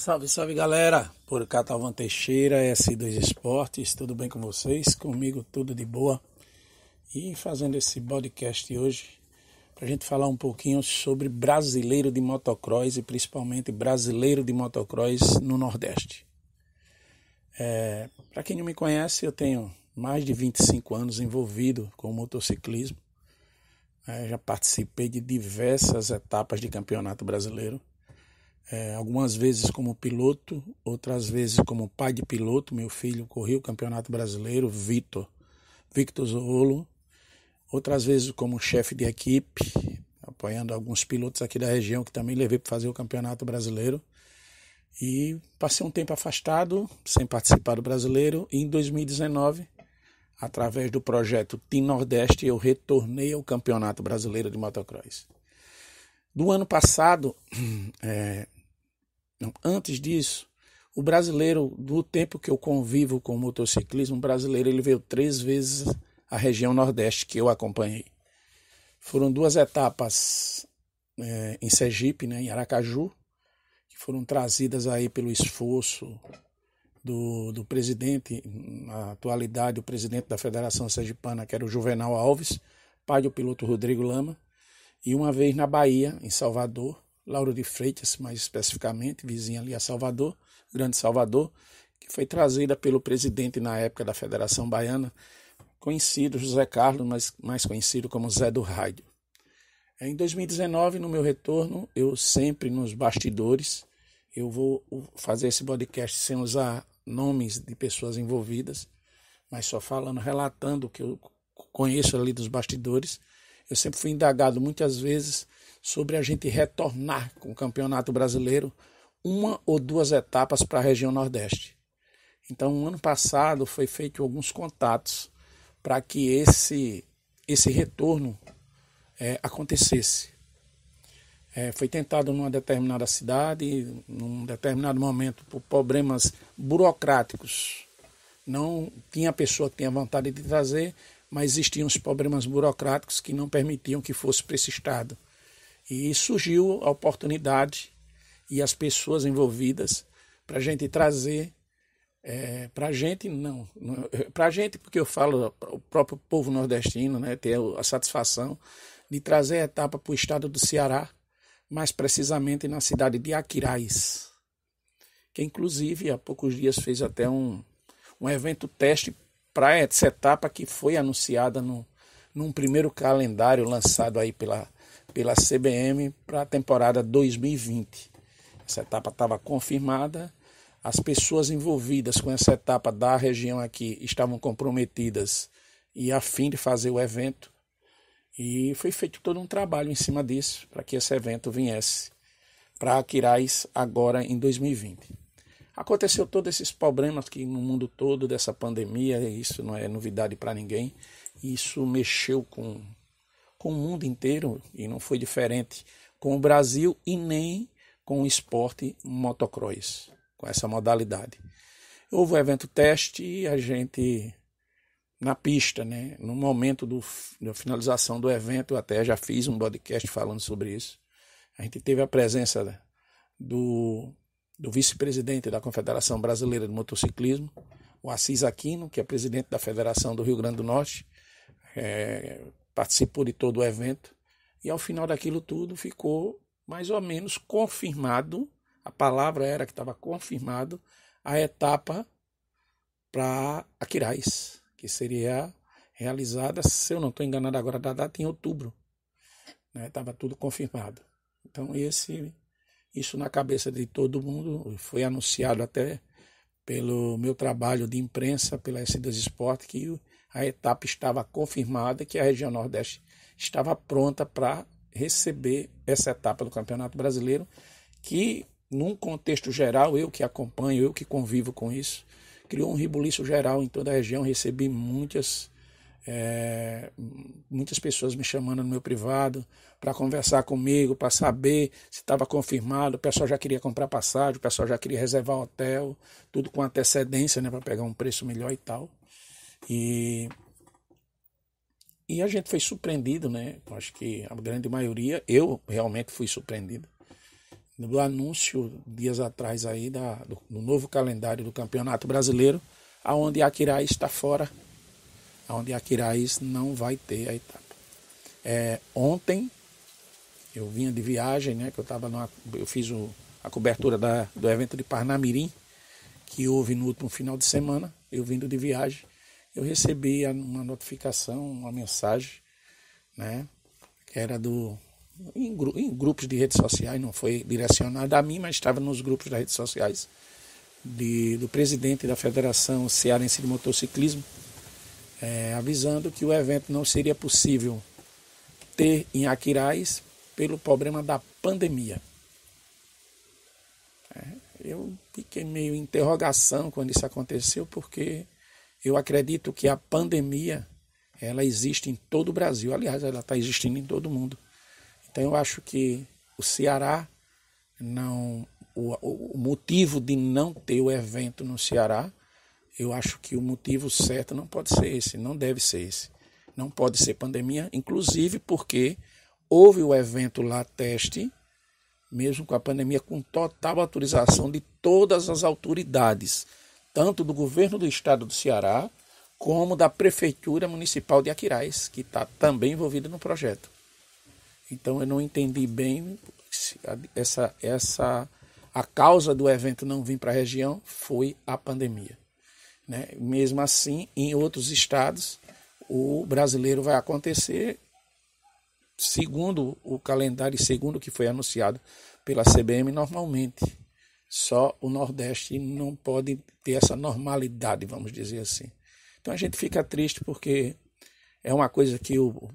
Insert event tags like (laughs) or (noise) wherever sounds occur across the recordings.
Salve, salve galera! Por Catalvan Teixeira, S2 Esportes, tudo bem com vocês? Comigo tudo de boa. E fazendo esse podcast hoje pra gente falar um pouquinho sobre brasileiro de motocross e principalmente brasileiro de motocross no Nordeste. É, para quem não me conhece, eu tenho mais de 25 anos envolvido com motociclismo. É, já participei de diversas etapas de campeonato brasileiro é, algumas vezes como piloto, outras vezes como pai de piloto. Meu filho correu o Campeonato Brasileiro, Vitor, Victor Zolo. Outras vezes como chefe de equipe, apoiando alguns pilotos aqui da região que também levei para fazer o Campeonato Brasileiro. E passei um tempo afastado, sem participar do Brasileiro, e em 2019 através do projeto Team Nordeste, eu retornei ao Campeonato Brasileiro de Motocross. Do ano passado, (clears throat) é, antes disso, o brasileiro, do tempo que eu convivo com o motociclismo, o brasileiro ele veio três vezes à região Nordeste que eu acompanhei. Foram duas etapas é, em Sergipe, né, em Aracaju, que foram trazidas aí pelo esforço do, do presidente, na atualidade, o presidente da Federação Sergipana, que era o Juvenal Alves, pai do piloto Rodrigo Lama, e uma vez na Bahia, em Salvador, Lauro de Freitas, mais especificamente, vizinha ali a Salvador, Grande Salvador, que foi trazida pelo presidente na época da Federação Baiana, conhecido José Carlos, mas mais conhecido como Zé do Rádio. Em 2019, no meu retorno, eu sempre nos bastidores, eu vou fazer esse podcast sem usar nomes de pessoas envolvidas, mas só falando, relatando o que eu conheço ali dos bastidores. Eu sempre fui indagado muitas vezes sobre a gente retornar com o Campeonato Brasileiro uma ou duas etapas para a região Nordeste. Então, ano passado foi feito alguns contatos para que esse esse retorno é, acontecesse. É, foi tentado numa determinada cidade, num determinado momento, por problemas burocráticos. Não tinha pessoa que tinha vontade de trazer, mas existiam os problemas burocráticos que não permitiam que fosse para esse estado. E surgiu a oportunidade e as pessoas envolvidas para a gente trazer é, para a gente não, (laughs) para a gente porque eu falo o próprio povo nordestino né ter a satisfação de trazer a etapa para o estado do Ceará mais precisamente na cidade de Aquiraz que inclusive há poucos dias fez até um um evento teste para essa etapa que foi anunciada no, num primeiro calendário lançado aí pela pela CBM para a temporada 2020. Essa etapa estava confirmada. As pessoas envolvidas com essa etapa da região aqui estavam comprometidas e a fim de fazer o evento. E foi feito todo um trabalho em cima disso para que esse evento viesse para Aquirais agora em 2020. Aconteceu todos esses problemas que no mundo todo dessa pandemia, isso não é novidade para ninguém. Isso mexeu com com o mundo inteiro e não foi diferente com o Brasil e nem com o esporte motocross, com essa modalidade. Houve o um evento teste e a gente na pista, né? No momento do, da finalização do evento, eu até já fiz um podcast falando sobre isso. A gente teve a presença do, do vice-presidente da Confederação Brasileira de Motociclismo, o Assis Aquino, que é presidente da Federação do Rio Grande do Norte, é, participou de todo o evento, e ao final daquilo tudo ficou mais ou menos confirmado, a palavra era que estava confirmado, a etapa para Aquiraz, que seria realizada, se eu não estou enganado agora da data, em outubro. Estava né? tudo confirmado. Então esse, isso na cabeça de todo mundo, foi anunciado até pelo meu trabalho de imprensa pela S2 Esporte, que a etapa estava confirmada, que a região Nordeste estava pronta para receber essa etapa do Campeonato Brasileiro, que, num contexto geral, eu que acompanho, eu que convivo com isso, criou um ribuliço geral em toda a região. Recebi muitas, é, muitas pessoas me chamando no meu privado para conversar comigo, para saber se estava confirmado. O pessoal já queria comprar passagem, o pessoal já queria reservar hotel, tudo com antecedência né, para pegar um preço melhor e tal. E, e a gente foi surpreendido, né? Acho que a grande maioria, eu realmente fui surpreendido, do anúncio dias atrás aí da, do, do novo calendário do Campeonato Brasileiro, aonde Aquiraz está fora, aonde Aquiraz não vai ter a etapa. É, ontem eu vinha de viagem, né? Que eu tava numa, eu fiz o, a cobertura da, do evento de Parnamirim que houve no último final de semana. Eu vindo de viagem eu recebi uma notificação, uma mensagem, né? Que era do em, em grupos de redes sociais, não foi direcionada a mim, mas estava nos grupos das redes sociais de, do presidente da Federação Cearense de Motociclismo, é, avisando que o evento não seria possível ter em Aquirais pelo problema da pandemia. É, eu fiquei meio em interrogação quando isso aconteceu, porque eu acredito que a pandemia ela existe em todo o Brasil, aliás, ela está existindo em todo o mundo. Então eu acho que o Ceará não o, o motivo de não ter o evento no Ceará, eu acho que o motivo certo não pode ser esse, não deve ser esse. Não pode ser pandemia, inclusive porque houve o evento lá teste, mesmo com a pandemia, com total autorização de todas as autoridades tanto do governo do estado do Ceará como da prefeitura municipal de Aquirais, que está também envolvida no projeto. Então eu não entendi bem essa essa a causa do evento não vir para a região foi a pandemia. Né? Mesmo assim, em outros estados, o brasileiro vai acontecer segundo o calendário e segundo o que foi anunciado pela CBM normalmente. Só o Nordeste não pode ter essa normalidade, vamos dizer assim. Então a gente fica triste porque é uma coisa que o,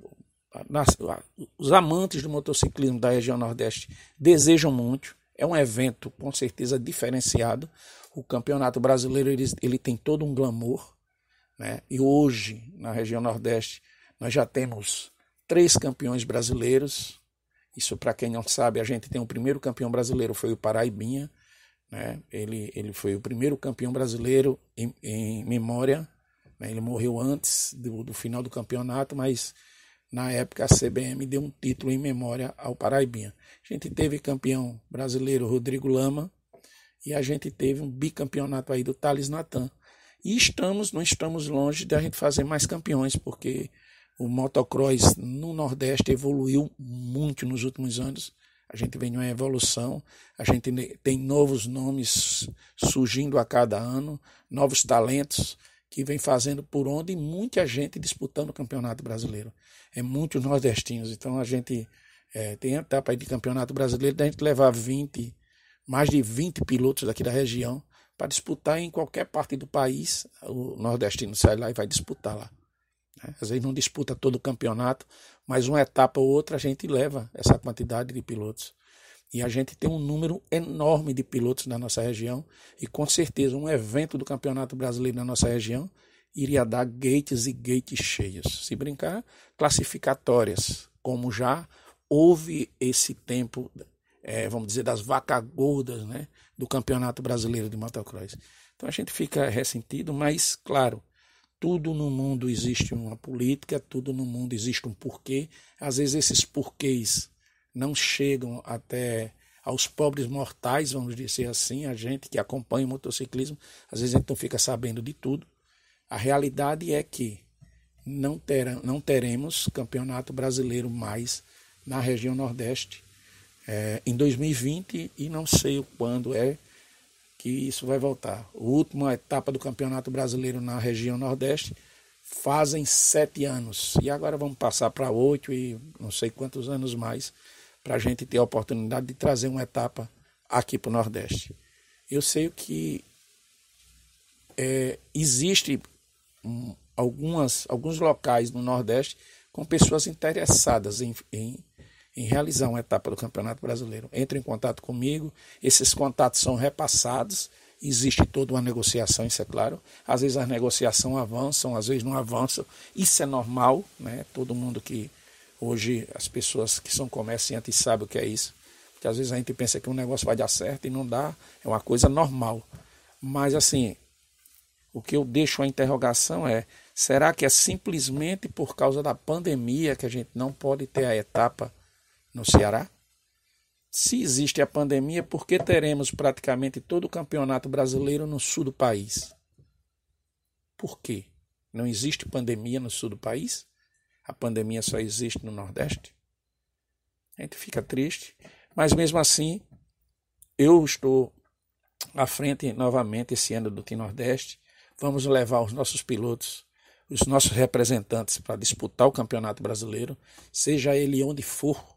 os amantes do motociclismo da região Nordeste desejam muito. É um evento com certeza diferenciado. O Campeonato Brasileiro ele, ele tem todo um glamour, né? E hoje na região Nordeste nós já temos três campeões brasileiros. Isso para quem não sabe, a gente tem o primeiro campeão brasileiro foi o Paraibinha né? Ele, ele foi o primeiro campeão brasileiro em, em memória. Né? Ele morreu antes do, do final do campeonato, mas na época a CBM deu um título em memória ao Paraibinha. A gente teve campeão brasileiro Rodrigo Lama e a gente teve um bicampeonato aí do Thales Natan. E estamos, não estamos longe de a gente fazer mais campeões, porque o motocross no Nordeste evoluiu muito nos últimos anos a gente vem numa evolução, a gente tem novos nomes surgindo a cada ano, novos talentos que vem fazendo por onde e muita gente disputando o Campeonato Brasileiro. É muito nordestinos. Então a gente é, tem a etapa aí de Campeonato Brasileiro da gente levar 20, mais de 20 pilotos daqui da região para disputar em qualquer parte do país. O nordestino sai lá e vai disputar lá. Né? Às vezes não disputa todo o campeonato, mas uma etapa ou outra a gente leva essa quantidade de pilotos. E a gente tem um número enorme de pilotos na nossa região, e com certeza um evento do Campeonato Brasileiro na nossa região iria dar gates e gates cheios. Se brincar, classificatórias, como já houve esse tempo, é, vamos dizer, das vacas gordas né, do Campeonato Brasileiro de Motocross. Então a gente fica ressentido, mas, claro, tudo no mundo existe uma política, tudo no mundo existe um porquê. Às vezes esses porquês não chegam até aos pobres mortais, vamos dizer assim, a gente que acompanha o motociclismo, às vezes a gente não fica sabendo de tudo. A realidade é que não, não teremos campeonato brasileiro mais na região Nordeste é, em 2020 e não sei quando é que isso vai voltar. A última etapa do Campeonato Brasileiro na região Nordeste fazem sete anos. E agora vamos passar para oito e não sei quantos anos mais para a gente ter a oportunidade de trazer uma etapa aqui para o Nordeste. Eu sei que é, existe um, algumas, alguns locais no Nordeste com pessoas interessadas em, em em realizar uma etapa do Campeonato Brasileiro. Entre em contato comigo, esses contatos são repassados, existe toda uma negociação, isso é claro. Às vezes as negociações avançam, às vezes não avançam, isso é normal, né? todo mundo que hoje as pessoas que são comerciantes sabem o que é isso. Porque às vezes a gente pensa que um negócio vai dar certo e não dá, é uma coisa normal. Mas assim, o que eu deixo a interrogação é: será que é simplesmente por causa da pandemia que a gente não pode ter a etapa no Ceará? Se existe a pandemia, por que teremos praticamente todo o campeonato brasileiro no sul do país? Por quê? Não existe pandemia no sul do país? A pandemia só existe no Nordeste? A gente fica triste, mas mesmo assim, eu estou à frente novamente esse ano do Team Nordeste. Vamos levar os nossos pilotos, os nossos representantes para disputar o Campeonato Brasileiro, seja ele onde for,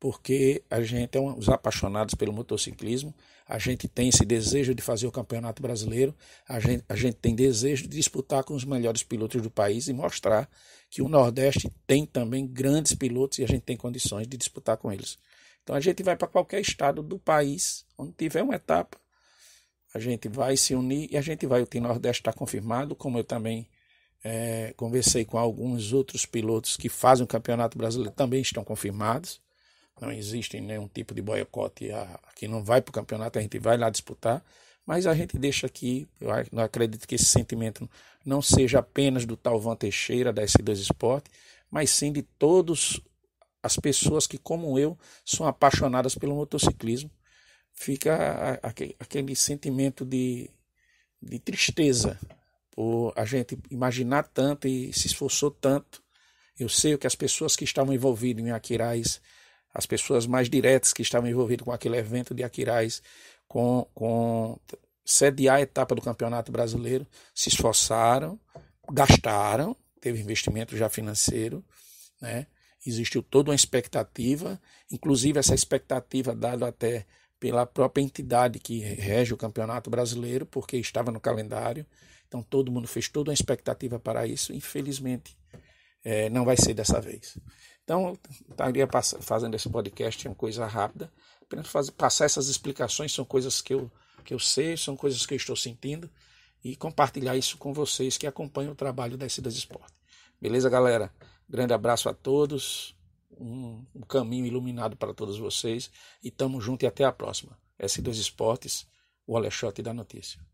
porque a gente é um, os apaixonados pelo motociclismo, a gente tem esse desejo de fazer o Campeonato Brasileiro, a gente, a gente tem desejo de disputar com os melhores pilotos do país e mostrar que o Nordeste tem também grandes pilotos e a gente tem condições de disputar com eles. Então a gente vai para qualquer estado do país, onde tiver uma etapa, a gente vai se unir e a gente vai. O Team Nordeste está confirmado, como eu também é, conversei com alguns outros pilotos que fazem o Campeonato Brasileiro, também estão confirmados não existe nenhum tipo de boicote. quem não vai para o campeonato, a gente vai lá disputar. Mas a gente deixa aqui, eu não acredito que esse sentimento não seja apenas do Talvan Teixeira, da S2 Esporte, mas sim de todos as pessoas que, como eu, são apaixonadas pelo motociclismo. Fica aquele sentimento de, de tristeza por a gente imaginar tanto e se esforçou tanto. Eu sei o que as pessoas que estavam envolvidas em Aquiraz as pessoas mais diretas que estavam envolvidas com aquele evento de Aquiraz, com, com sediar a etapa do Campeonato Brasileiro, se esforçaram, gastaram, teve investimento já financeiro, né? existiu toda uma expectativa, inclusive essa expectativa dada até pela própria entidade que rege o Campeonato Brasileiro, porque estava no calendário. Então todo mundo fez toda uma expectativa para isso. Infelizmente, é, não vai ser dessa vez. Então, estaria fazendo esse podcast, é uma coisa rápida, apenas fazer, passar essas explicações, são coisas que eu, que eu sei, são coisas que eu estou sentindo, e compartilhar isso com vocês que acompanham o trabalho da Cidas Esporte. Beleza, galera? Grande abraço a todos, um, um caminho iluminado para todos vocês, e tamo junto e até a próxima. S2 Esportes, o Alexote da Notícia.